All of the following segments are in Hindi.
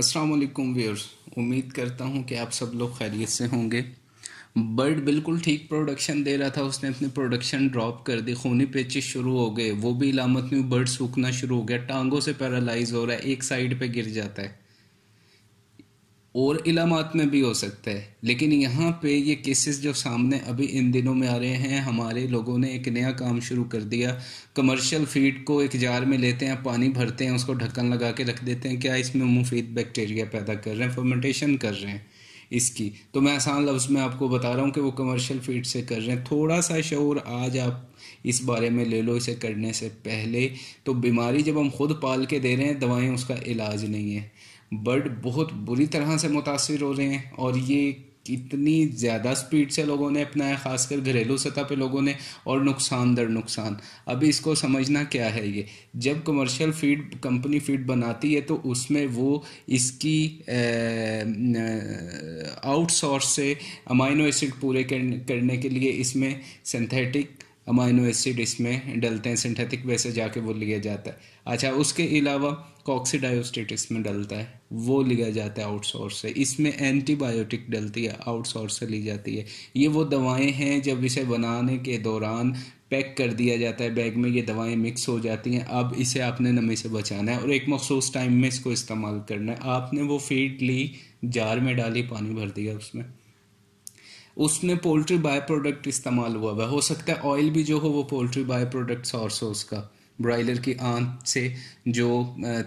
अस्सलाम वालेकुम व्यूअर्स उम्मीद करता हूँ कि आप सब लोग खैरियत से होंगे बर्ड बिल्कुल ठीक प्रोडक्शन दे रहा था उसने अपनी प्रोडक्शन ड्रॉप कर दी खूनी पेचिस शुरू हो गए वो भी इलामत में बर्ड सूखना शुरू हो गया टांगों से पैरालाइज हो रहा है एक साइड पे गिर जाता है और इलामत में भी हो सकता है लेकिन यहाँ पे ये केसेस जो सामने अभी इन दिनों में आ रहे हैं हमारे लोगों ने एक नया काम शुरू कर दिया कमर्शियल फीड को एक जार में लेते हैं पानी भरते हैं उसको ढक्कन लगा के रख देते हैं क्या इसमें मुफीद बैक्टीरिया पैदा कर रहे हैं फर्मेंटेशन कर रहे हैं इसकी तो मैं आसान लफ्ज़ में आपको बता रहा हूँ कि वो कमर्शियल फीड से कर रहे हैं थोड़ा सा शोर आज आप इस बारे में ले लो इसे करने से पहले तो बीमारी जब हम खुद पाल के दे रहे हैं दवाएं उसका इलाज नहीं है बर्ड बहुत बुरी तरह से मुतासर हो रहे हैं और ये कितनी ज़्यादा स्पीड से लोगों ने अपनाया ख़ासकर घरेलू सतह पे लोगों ने और नुकसान दर नुकसान अभी इसको समझना क्या है ये जब कमर्शियल फीड कंपनी फीड बनाती है तो उसमें वो इसकी आउटसोर्स से अमाइनो एसिड पूरे करने के लिए इसमें सिंथेटिक अमाइनो एसिड इसमें डलते हैं सिंथेटिक वे से जाके वो लिया जाता है अच्छा उसके अलावा कॉक्सीडायोस्टेट इसमें डलता है वो लिया जाता है आउटसोर्स से इसमें एंटीबायोटिक डलती है आउटसोर्स से ली जाती है ये वो दवाएं हैं जब इसे बनाने के दौरान पैक कर दिया जाता है बैग में ये दवाएं मिक्स हो जाती हैं अब इसे आपने नमी से बचाना है और एक मखसूस टाइम में इसको इस्तेमाल करना है आपने वो फीड ली जार में डाली पानी भर दिया उसमें उसमें पोल्ट्री बाय प्रोडक्ट इस्तेमाल हुआ हुआ हो सकता है ऑयल भी जो हो वो पोल्ट्री बाय प्रोडक्ट सोर्स हो उसका ब्रॉयलर की आंत से जो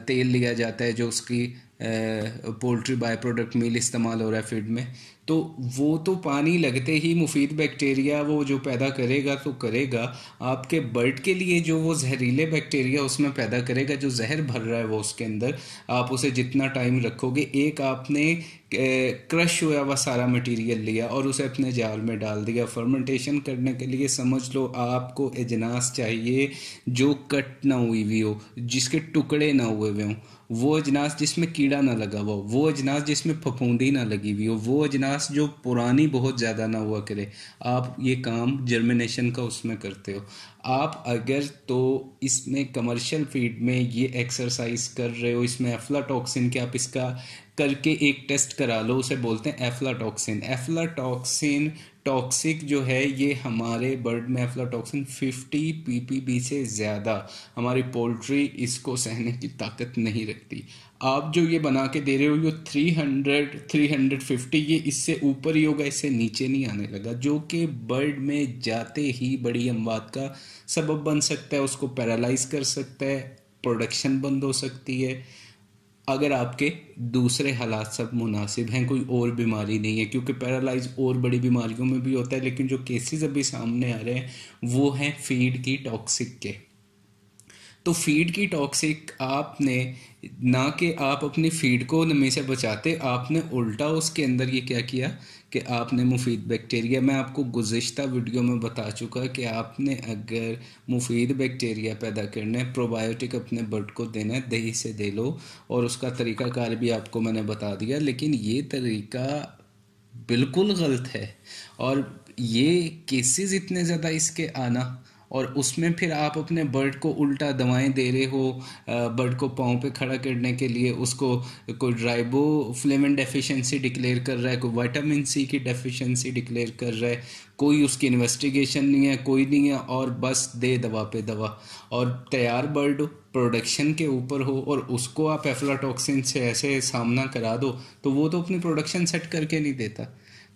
तेल लिया जाता है जो उसकी पोल्ट्री बाय प्रोडक्ट मील इस्तेमाल हो रहा है फीड में तो वो तो पानी लगते ही मुफीद बैक्टीरिया वो जो पैदा करेगा तो करेगा आपके बर्ड के लिए जो वो जहरीले बैक्टीरिया उसमें पैदा करेगा जो जहर भर रहा है वो उसके अंदर आप उसे जितना टाइम रखोगे एक आपने क्रश हुआ हुआ सारा मटेरियल लिया और उसे अपने जाल में डाल दिया फर्मेंटेशन करने के लिए समझ लो आपको एजनास चाहिए जो कट ना हुई हुई हो जिसके टुकड़े ना हुए हुए हों वो अजनास जिसमें कीड़ा ना लगा हुआ वो अजनास जिसमें फफूंदी ना लगी हुई हो वो अजनास जो पुरानी बहुत ज़्यादा ना हुआ करे आप ये काम जर्मिनेशन का उसमें करते हो आप अगर तो इसमें कमर्शियल फील्ड में ये एक्सरसाइज कर रहे हो इसमें एफ्लाटॉक्सिन के आप इसका करके एक टेस्ट करा लो उसे बोलते हैं एफ्लाटॉक्सिन एफ्लाटॉक्सिन टॉक्सिक जो है ये हमारे बर्ड में पी 50 पीपीबी से ज़्यादा हमारी पोल्ट्री इसको सहने की ताकत नहीं रखती आप जो ये बना के दे रहे हो ये 300 350 ये इससे ऊपर ही होगा इससे नीचे नहीं आने लगा जो कि बर्ड में जाते ही बड़ी अमवात का सबब बन सकता है उसको पैरालाइज कर सकता है प्रोडक्शन बंद हो सकती है अगर आपके दूसरे हालात सब मुनासिब हैं कोई और बीमारी नहीं है क्योंकि पैरालाइज और बड़ी बीमारियों में भी होता है लेकिन जो केसेस अभी सामने आ रहे हैं वो हैं फीड की टॉक्सिक के तो फीड की टॉक्सिक आपने ना कि आप अपनी फीड को नमी से बचाते आपने उल्टा उसके अंदर ये क्या किया कि आपने मुफीद बैक्टीरिया मैं आपको गुज्त वीडियो में बता चुका कि आपने अगर मुफीद बैक्टीरिया पैदा करना है प्रोबायोटिक अपने बर्ड को देना है दही से दे लो और उसका तरीकाकार भी आपको मैंने बता दिया लेकिन ये तरीका बिल्कुल गलत है और ये केसेस इतने ज़्यादा इसके आना और उसमें फिर आप अपने बर्ड को उल्टा दवाएं दे रहे हो बर्ड को पाँव पे खड़ा करने के लिए उसको कोई ड्राइबो फ्लेमन डेफिशिएंसी डिक्लेयर कर रहा है कोई वाइटामिन सी की डेफिशिएंसी डिक्लेयर कर रहा है कोई उसकी इन्वेस्टिगेशन नहीं है कोई नहीं है और बस दे दवा पे दवा और तैयार बर्ड प्रोडक्शन के ऊपर हो और उसको आप एफ्लाटॉक्सिन से ऐसे सामना करा दो तो वो तो अपनी प्रोडक्शन सेट करके नहीं देता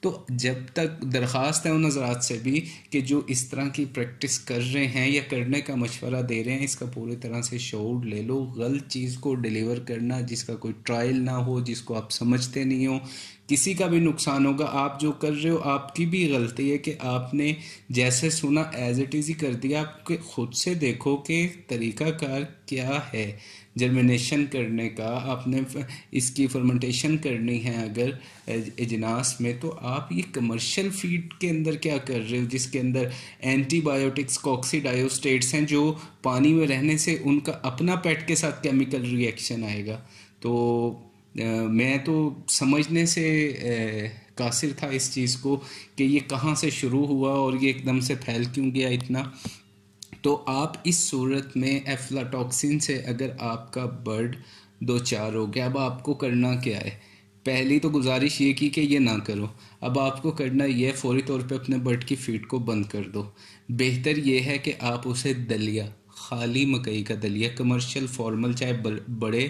तो जब तक दरख्वास्त है उन हजरात से भी कि जो इस तरह की प्रैक्टिस कर रहे हैं या करने का मशवरा दे रहे हैं इसका पूरी तरह से शोर ले लो गलत चीज़ को डिलीवर करना जिसका कोई ट्रायल ना हो जिसको आप समझते नहीं हो किसी का भी नुकसान होगा आप जो कर रहे हो आपकी भी गलती है कि आपने जैसे सुना एज इट इज़ ही कर दिया आपके खुद से देखो कि तरीक़ाकार क्या है जर्मिनेशन करने का आपने इसकी फर्मेंटेशन करनी है अगर इजनास में तो आप ये कमर्शियल फीड के अंदर क्या कर रहे हो जिसके अंदर एंटीबायोटिक्स कॉक्सीडायोस्टेट्स हैं जो पानी में रहने से उनका अपना पेट के साथ केमिकल रिएक्शन आएगा तो आ, मैं तो समझने से आ, कासिर था इस चीज़ को कि ये कहाँ से शुरू हुआ और ये एकदम से फैल क्यों गया इतना तो आप इस सूरत में एफ्लाटॉक्सिन से अगर आपका बर्ड दो चार हो गया अब आपको करना क्या है पहली तो गुजारिश ये की कि ये ना करो अब आपको करना यह फौरी तौर पे अपने बर्ड की फीड को बंद कर दो बेहतर ये है कि आप उसे दलिया खाली मकई का दलिया कमर्शियल फॉर्मल चाहे बड़े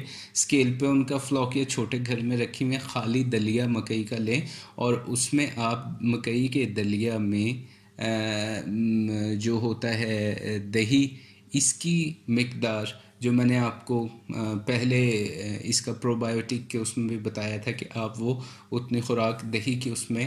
स्केल पे उनका फ्लॉक या छोटे घर में रखी हुए खाली दलिया मकई का लें और उसमें आप मकई के दलिया में जो होता है दही इसकी मकदार जो मैंने आपको पहले इसका प्रोबायोटिक के उसमें भी बताया था कि आप वो उतनी खुराक दही की उसमें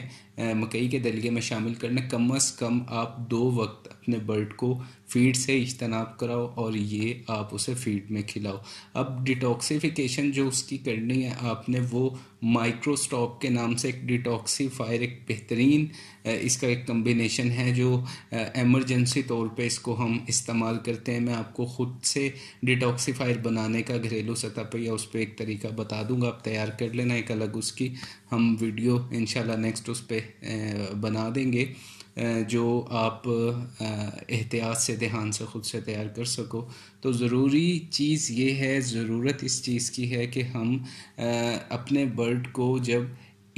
मकई के दलिए में शामिल करना कम अज़ कम आप दो वक्त अपने बर्ड को फीड से इजतनाब कराओ और ये आप उसे फीड में खिलाओ अब डिटॉक्सिफिकेशन जो उसकी करनी है आपने वो माइक्रोस्टॉक के नाम से एक डिटॉक्सीफायर एक बेहतरीन इसका एक कम्बिनेशन है जो एमरजेंसी तौर पे इसको हम इस्तेमाल करते हैं मैं आपको ख़ुद से डिटॉक्सीफायर बनाने का घरेलू सतह पर या उस पर एक तरीका बता दूंगा आप तैयार कर लेना एक अलग उसकी हम वीडियो इनशाला नेक्स्ट उस पर बना देंगे जो आप एहतियात से ध्यान से ख़ुद से तैयार कर सको तो ज़रूरी चीज़ ये है ज़रूरत इस चीज़ की है कि हम अपने बर्ड को जब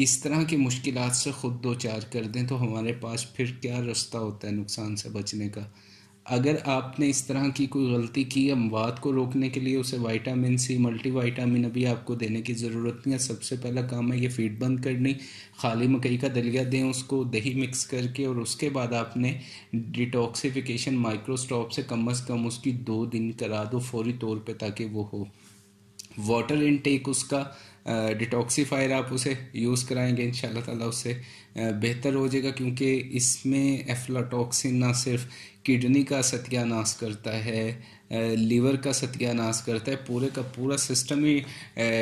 इस तरह की मुश्किल से ख़ुद दो चार कर दें तो हमारे पास फिर क्या रास्ता होता है नुकसान से बचने का अगर आपने इस तरह की कोई गलती की अमवाद को रोकने के लिए उसे वाइटामिन सी मल्टी वाइटामिन अभी आपको देने की ज़रूरत नहीं है सबसे पहला काम है ये फीड बंद करनी खाली मकई का दलिया दें उसको दही मिक्स करके और उसके बाद आपने डिटॉक्सीफिकेशन माइक्रोस्टॉप से कम अज़ कम उसकी दो दिन करा दो फौरी तौर पर ताकि वो हो वाटर इनटेक उसका डिटॉक्सीफायर आप उसे यूज़ कराएंगे इन ताला उससे बेहतर हो जाएगा क्योंकि इसमें एफ्लाटॉक्सिन ना सिर्फ किडनी का सत्यानाश करता है लीवर का सत्यानाश करता है पूरे का पूरा सिस्टम ही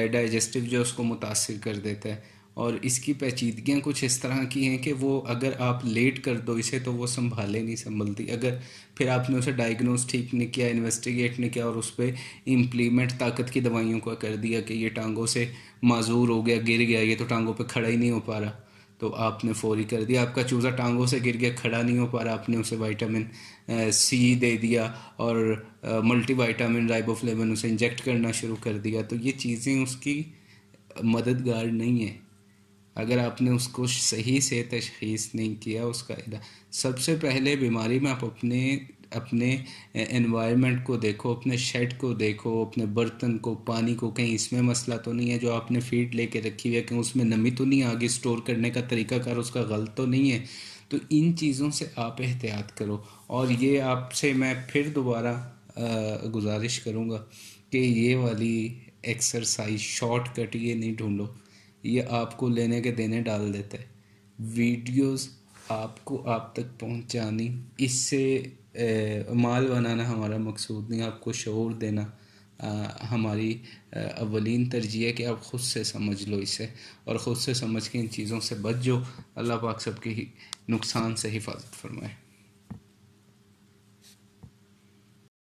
डाइजेस्टिव जो उसको मुतासर कर देता है और इसकी पेचीदगियाँ कुछ इस तरह की हैं कि वो अगर आप लेट कर दो इसे तो वो संभाले नहीं संभलती अगर फिर आपने उसे डायग्नोज ठीक नहीं किया इन्वेस्टिगेट नहीं किया और उस पर इम्प्लीमेंट ताकत की दवाइयों का कर दिया कि ये टांगों से माजूर हो गया गिर गया ये तो टांगों पर खड़ा ही नहीं हो पा रहा तो आपने फौरी कर दिया आपका चूज़ा टांगों से गिर गया खड़ा नहीं हो पा रहा आपने उसे वाइटामिन सी दे दिया और मल्टी वाइटामिन राइबोफ्लेवन उसे इंजेक्ट करना शुरू कर दिया तो ये चीज़ें उसकी मददगार नहीं है अगर आपने उसको सही से तशखीस नहीं किया उसका इला सबसे पहले बीमारी में आप अपने अपने एनवायरनमेंट को देखो अपने शेड को देखो अपने बर्तन को पानी को कहीं इसमें मसला तो नहीं है जो आपने फीड लेके रखी हुई है कहीं उसमें नमी तो नहीं आगे स्टोर करने का तरीकाकार उसका गलत तो नहीं है तो इन चीज़ों से आप एहतियात करो और ये आपसे मैं फिर दोबारा गुजारिश करूँगा कि ये वाली एक्सरसाइज शॉर्ट कट ये नहीं ढूँढो ये आपको लेने के देने डाल देता है वीडियोस आपको आप तक पहुंचानी इससे ए, माल बनाना हमारा मकसूद नहीं आपको शोर देना आ, हमारी अवलिन तरजीह है कि आप ख़ुद से समझ लो इसे और ख़ुद से समझ के इन चीज़ों से बच जाओ अल्लाह पाक ही नुकसान से हिफाजत फरमाए